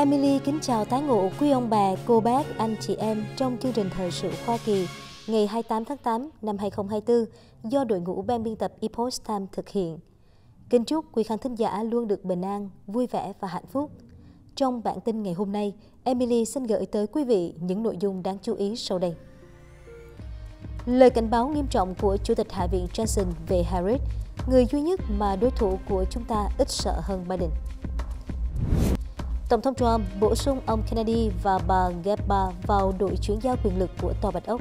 Emily kính chào tái ngộ quý ông bà, cô bác, anh chị em trong chương trình Thời sự Hoa Kỳ ngày 28 tháng 8 năm 2024 do đội ngũ ban biên tập Epoch Times thực hiện. Kính chúc quý khán thính giả luôn được bình an, vui vẻ và hạnh phúc. Trong bản tin ngày hôm nay, Emily xin gửi tới quý vị những nội dung đáng chú ý sau đây. Lời cảnh báo nghiêm trọng của Chủ tịch Hạ viện Johnson về Harris, người duy nhất mà đối thủ của chúng ta ít sợ hơn Biden. Tổng thống Trump bổ sung ông Kennedy và bà Gebba vào đội chuyển giao quyền lực của Tòa Bạch Ốc.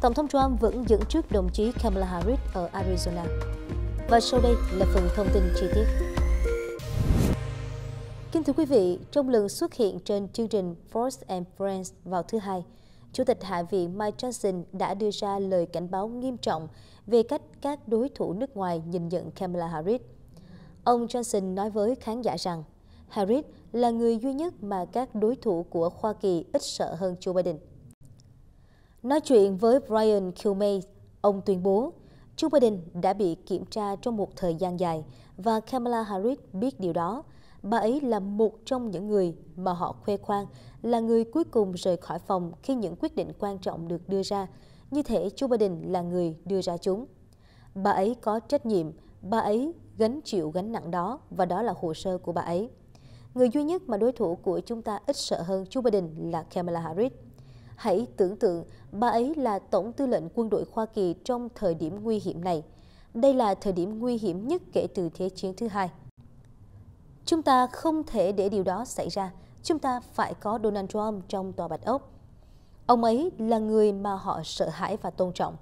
Tổng thống Trump vẫn dẫn trước đồng chí Kamala Harris ở Arizona. Và sau đây là phần thông tin chi tiết. Kính thưa quý vị, trong lần xuất hiện trên chương trình Fox and Friends vào thứ Hai, Chủ tịch Hạ viện Mike Johnson đã đưa ra lời cảnh báo nghiêm trọng về cách các đối thủ nước ngoài nhìn nhận Kamala Harris. Ông Johnson nói với khán giả rằng Harris là người duy nhất mà các đối thủ của Hoa Kỳ ít sợ hơn Joe Biden. Nói chuyện với Brian Kilmeade, ông tuyên bố Joe Biden đã bị kiểm tra trong một thời gian dài và Kamala Harris biết điều đó. Bà ấy là một trong những người mà họ khoe khoang là người cuối cùng rời khỏi phòng khi những quyết định quan trọng được đưa ra. Như thể Joe Biden là người đưa ra chúng. Bà ấy có trách nhiệm, bà ấy gánh chịu gánh nặng đó và đó là hồ sơ của bà ấy. Người duy nhất mà đối thủ của chúng ta ít sợ hơn Joe Biden là Kamala Harris. Hãy tưởng tượng bà ấy là Tổng tư lệnh quân đội Hoa Kỳ trong thời điểm nguy hiểm này. Đây là thời điểm nguy hiểm nhất kể từ Thế chiến thứ hai. Chúng ta không thể để điều đó xảy ra. Chúng ta phải có Donald Trump trong Tòa Bạch Ốc. Ông ấy là người mà họ sợ hãi và tôn trọng.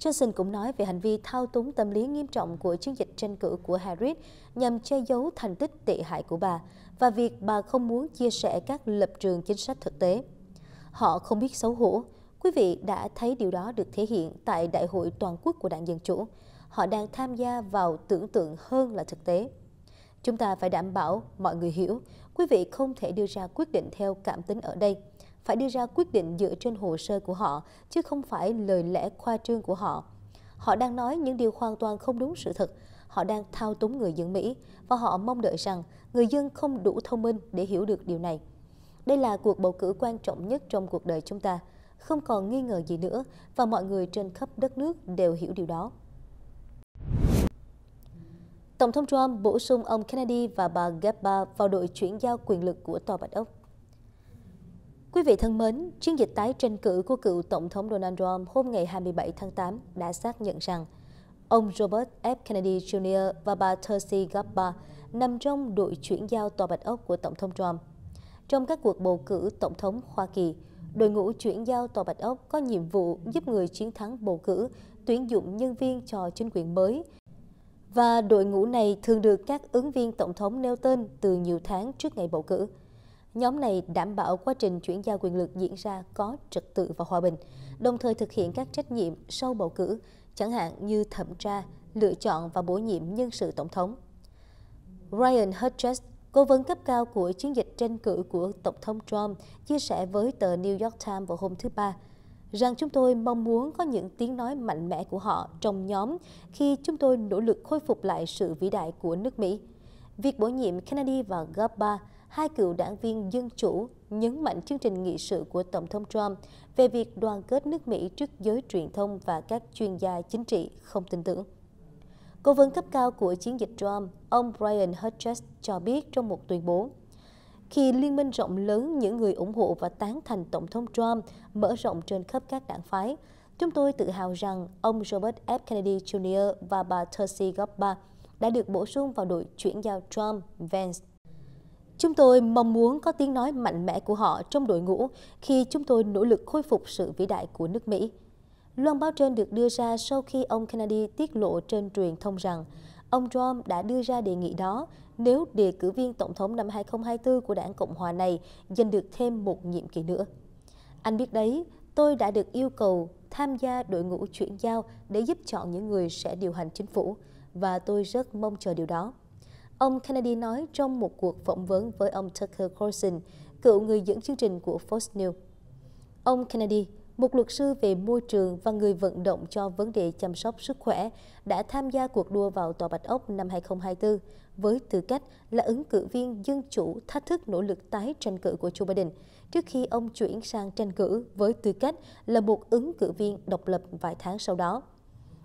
Johnson cũng nói về hành vi thao túng tâm lý nghiêm trọng của chiến dịch tranh cử của Harris nhằm che giấu thành tích tệ hại của bà và việc bà không muốn chia sẻ các lập trường chính sách thực tế. Họ không biết xấu hổ. Quý vị đã thấy điều đó được thể hiện tại Đại hội Toàn quốc của Đảng Dân Chủ. Họ đang tham gia vào tưởng tượng hơn là thực tế. Chúng ta phải đảm bảo mọi người hiểu, quý vị không thể đưa ra quyết định theo cảm tính ở đây phải đưa ra quyết định dựa trên hồ sơ của họ, chứ không phải lời lẽ khoa trương của họ. Họ đang nói những điều hoàn toàn không đúng sự thật. Họ đang thao túng người dân Mỹ và họ mong đợi rằng người dân không đủ thông minh để hiểu được điều này. Đây là cuộc bầu cử quan trọng nhất trong cuộc đời chúng ta. Không còn nghi ngờ gì nữa và mọi người trên khắp đất nước đều hiểu điều đó. Tổng thống Trump bổ sung ông Kennedy và bà Gebba vào đội chuyển giao quyền lực của Tòa Bạch Ốc. Quý vị thân mến, chiến dịch tái tranh cử của cựu Tổng thống Donald Trump hôm ngày 27 tháng 8 đã xác nhận rằng ông Robert F. Kennedy Jr. và bà Tulsi Gabbard nằm trong đội chuyển giao Tòa Bạch Ốc của Tổng thống Trump. Trong các cuộc bầu cử Tổng thống Hoa Kỳ, đội ngũ chuyển giao Tòa Bạch Ốc có nhiệm vụ giúp người chiến thắng bầu cử tuyển dụng nhân viên cho chính quyền mới. Và đội ngũ này thường được các ứng viên Tổng thống nêu tên từ nhiều tháng trước ngày bầu cử. Nhóm này đảm bảo quá trình chuyển giao quyền lực diễn ra có trật tự và hòa bình, đồng thời thực hiện các trách nhiệm sau bầu cử, chẳng hạn như thẩm tra, lựa chọn và bổ nhiệm nhân sự tổng thống. Ryan Hutchins, cố vấn cấp cao của chiến dịch tranh cử của Tổng thống Trump, chia sẻ với tờ New York Times vào hôm thứ Ba rằng chúng tôi mong muốn có những tiếng nói mạnh mẽ của họ trong nhóm khi chúng tôi nỗ lực khôi phục lại sự vĩ đại của nước Mỹ. Việc bổ nhiệm Kennedy và Gabbard hai cựu đảng viên Dân Chủ nhấn mạnh chương trình nghị sự của Tổng thống Trump về việc đoàn kết nước Mỹ trước giới truyền thông và các chuyên gia chính trị không tin tưởng. Cố vấn cấp cao của chiến dịch Trump, ông Brian Hutchins cho biết trong một tuyên bố, khi liên minh rộng lớn những người ủng hộ và tán thành Tổng thống Trump mở rộng trên khắp các đảng phái, chúng tôi tự hào rằng ông Robert F. Kennedy Jr. và bà Tulsi Gabbard đã được bổ sung vào đội chuyển giao Trump-Vance Chúng tôi mong muốn có tiếng nói mạnh mẽ của họ trong đội ngũ khi chúng tôi nỗ lực khôi phục sự vĩ đại của nước Mỹ. Loan báo trên được đưa ra sau khi ông Kennedy tiết lộ trên truyền thông rằng ông Trump đã đưa ra đề nghị đó nếu đề cử viên tổng thống năm 2024 của đảng Cộng hòa này giành được thêm một nhiệm kỳ nữa. Anh biết đấy, tôi đã được yêu cầu tham gia đội ngũ chuyển giao để giúp chọn những người sẽ điều hành chính phủ và tôi rất mong chờ điều đó. Ông Kennedy nói trong một cuộc phỏng vấn với ông Tucker Carlson, cựu người dẫn chương trình của Fox News. Ông Kennedy, một luật sư về môi trường và người vận động cho vấn đề chăm sóc sức khỏe, đã tham gia cuộc đua vào Tòa Bạch Ốc năm 2024 với tư cách là ứng cử viên dân chủ thách thức nỗ lực tái tranh cử của Joe Biden trước khi ông chuyển sang tranh cử với tư cách là một ứng cử viên độc lập vài tháng sau đó.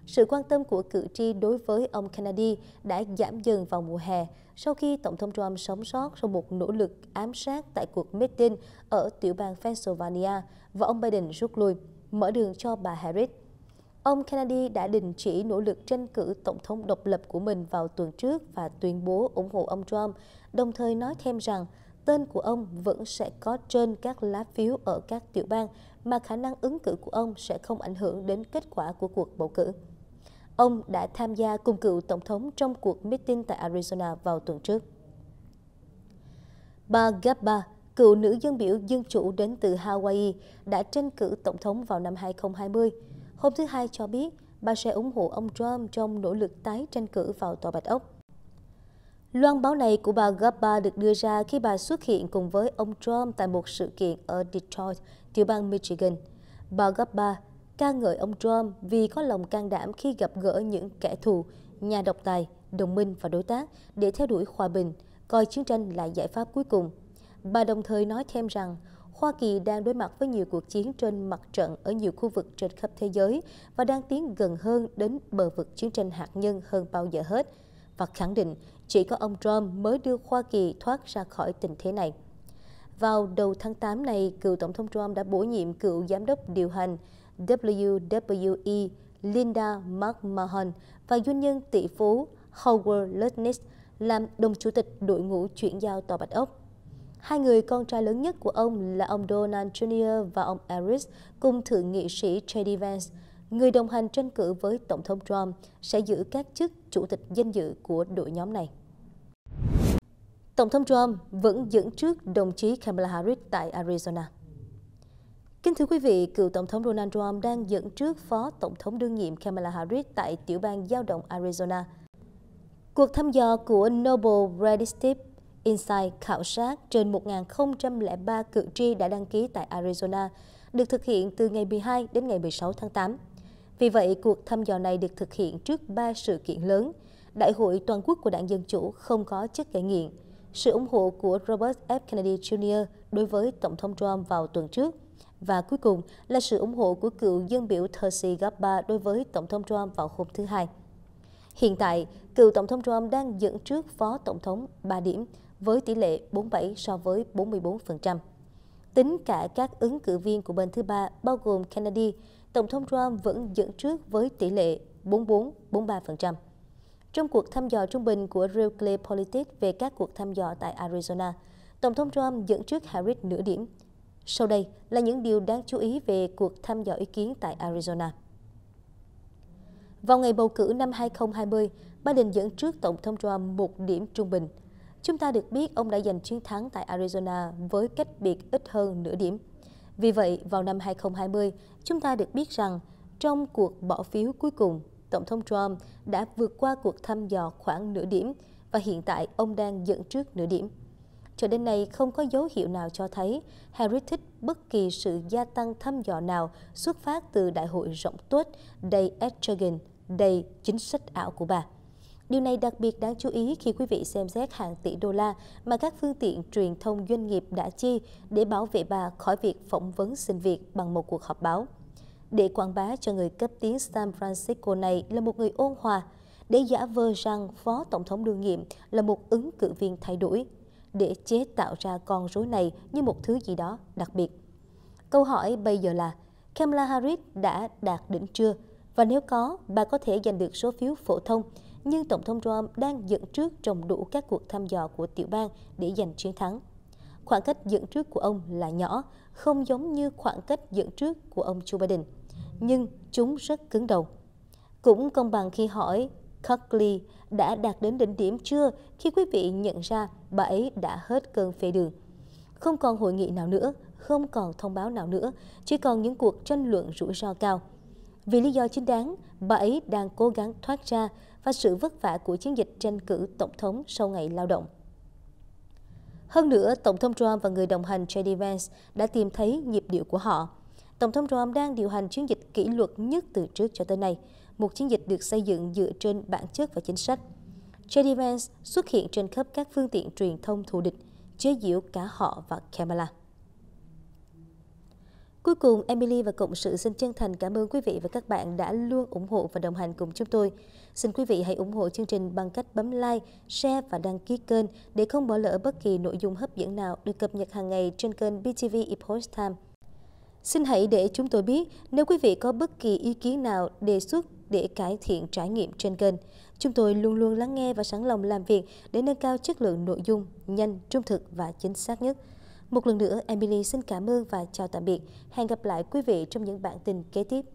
Sự quan tâm của cử tri đối với ông Kennedy đã giảm dần vào mùa hè sau khi Tổng thống Trump sống sót sau một nỗ lực ám sát tại cuộc meeting ở tiểu bang Pennsylvania và ông Biden rút lui, mở đường cho bà Harris. Ông Kennedy đã đình chỉ nỗ lực tranh cử tổng thống độc lập của mình vào tuần trước và tuyên bố ủng hộ ông Trump, đồng thời nói thêm rằng tên của ông vẫn sẽ có trên các lá phiếu ở các tiểu bang mà khả năng ứng cử của ông sẽ không ảnh hưởng đến kết quả của cuộc bầu cử. Ông đã tham gia cùng cựu Tổng thống trong cuộc meeting tại Arizona vào tuần trước. Bà Gabba, cựu nữ dân biểu dân chủ đến từ Hawaii, đã tranh cử Tổng thống vào năm 2020. Hôm thứ Hai cho biết bà sẽ ủng hộ ông Trump trong nỗ lực tái tranh cử vào Tòa Bạch Ốc. Loan báo này của bà Gabba được đưa ra khi bà xuất hiện cùng với ông Trump tại một sự kiện ở Detroit, tiểu bang Michigan. Bà Gabba ca ngợi ông Trump vì có lòng can đảm khi gặp gỡ những kẻ thù, nhà độc tài, đồng minh và đối tác để theo đuổi hòa bình, coi chiến tranh là giải pháp cuối cùng. Bà đồng thời nói thêm rằng Hoa Kỳ đang đối mặt với nhiều cuộc chiến trên mặt trận ở nhiều khu vực trên khắp thế giới và đang tiến gần hơn đến bờ vực chiến tranh hạt nhân hơn bao giờ hết và khẳng định chỉ có ông Trump mới đưa Hoa Kỳ thoát ra khỏi tình thế này. Vào đầu tháng 8 này, cựu Tổng thống Trump đã bổ nhiệm cựu giám đốc điều hành WWE Linda McMahon và doanh nhân tỷ phú Howard Lutnick làm đồng chủ tịch đội ngũ chuyển giao Tòa Bạch Ốc. Hai người con trai lớn nhất của ông là ông Donald Jr. và ông Harris cùng thượng nghị sĩ J.D. Vance, người đồng hành tranh cử với Tổng thống Trump, sẽ giữ các chức chủ tịch danh dự của đội nhóm này. Tổng thống Trump vẫn dẫn trước đồng chí Kamala Harris tại Arizona. Kính thưa quý vị, cựu Tổng thống Donald Trump đang dẫn trước Phó Tổng thống đương nhiệm Kamala Harris tại tiểu bang giao động Arizona. Cuộc thăm dò của Noble Redistrict Insight khảo sát trên 1.003 cử tri đã đăng ký tại Arizona, được thực hiện từ ngày 12 đến ngày 16 tháng 8. Vì vậy, cuộc thăm dò này được thực hiện trước ba sự kiện lớn. Đại hội toàn quốc của đảng Dân Chủ không có chất gây nghiện, sự ủng hộ của Robert F. Kennedy Jr. đối với Tổng thống Trump vào tuần trước – và cuối cùng là sự ủng hộ của cựu dân biểu Tulsi Gabbard đối với Tổng thống Trump vào hôm thứ Hai. Hiện tại, cựu Tổng thống Trump đang dẫn trước Phó Tổng thống 3 điểm với tỷ lệ 47 so với 44%. Tính cả các ứng cử viên của bên thứ ba bao gồm Kennedy, Tổng thống Trump vẫn dẫn trước với tỷ lệ 44-43%. Trong cuộc thăm dò trung bình của Real Clear Politics về các cuộc thăm dò tại Arizona, Tổng thống Trump dẫn trước Harris nửa điểm – sau đây là những điều đáng chú ý về cuộc thăm dò ý kiến tại Arizona. Vào ngày bầu cử năm 2020, Biden dẫn trước Tổng thống Trump một điểm trung bình. Chúng ta được biết ông đã giành chiến thắng tại Arizona với cách biệt ít hơn nửa điểm. Vì vậy, vào năm 2020, chúng ta được biết rằng trong cuộc bỏ phiếu cuối cùng, Tổng thống Trump đã vượt qua cuộc thăm dò khoảng nửa điểm và hiện tại ông đang dẫn trước nửa điểm. Cho đến nay, không có dấu hiệu nào cho thấy Heritage bất kỳ sự gia tăng thăm dò nào xuất phát từ đại hội rộng tuếch đầy estrogen, đầy chính sách ảo của bà. Điều này đặc biệt đáng chú ý khi quý vị xem xét hàng tỷ đô la mà các phương tiện truyền thông doanh nghiệp đã chi để bảo vệ bà khỏi việc phỏng vấn xin việc bằng một cuộc họp báo. Để quảng bá cho người cấp tiến San Francisco này là một người ôn hòa, để giả vờ rằng Phó Tổng thống đương nhiệm là một ứng cử viên thay đổi để chế tạo ra con rối này như một thứ gì đó đặc biệt. Câu hỏi bây giờ là Kamala Harris đã đạt đỉnh chưa? Và nếu có, bà có thể giành được số phiếu phổ thông, nhưng Tổng thống Trump đang dẫn trước trong đủ các cuộc thăm dò của tiểu bang để giành chiến thắng. Khoảng cách dẫn trước của ông là nhỏ, không giống như khoảng cách dẫn trước của ông Joe Biden, nhưng chúng rất cứng đầu. Cũng công bằng khi hỏi Cuckley đã đạt đến đỉnh điểm chưa khi quý vị nhận ra bà ấy đã hết cơn phê đường. Không còn hội nghị nào nữa, không còn thông báo nào nữa, chỉ còn những cuộc tranh luận rủi ro cao. Vì lý do chính đáng, bà ấy đang cố gắng thoát ra và sự vất vả của chiến dịch tranh cử tổng thống sau ngày lao động. Hơn nữa, Tổng thống Trump và người đồng hành JD Vance đã tìm thấy nhịp điệu của họ. Tổng thống Trump đang điều hành chiến dịch kỷ luật nhất từ trước cho tới nay, một chiến dịch được xây dựng dựa trên bản chất và chính sách – JD Vance xuất hiện trên khắp các phương tiện truyền thông thù địch, chế giễu cả họ và Kamala. Cuối cùng, Emily và Cộng sự xin chân thành cảm ơn quý vị và các bạn đã luôn ủng hộ và đồng hành cùng chúng tôi. Xin quý vị hãy ủng hộ chương trình bằng cách bấm like, share và đăng ký kênh để không bỏ lỡ bất kỳ nội dung hấp dẫn nào được cập nhật hàng ngày trên kênh BTV Epoch Time. Xin hãy để chúng tôi biết nếu quý vị có bất kỳ ý kiến nào đề xuất để cải thiện trải nghiệm trên kênh. Chúng tôi luôn luôn lắng nghe và sẵn lòng làm việc để nâng cao chất lượng nội dung, nhanh, trung thực và chính xác nhất. Một lần nữa, Emily xin cảm ơn và chào tạm biệt. Hẹn gặp lại quý vị trong những bản tin kế tiếp.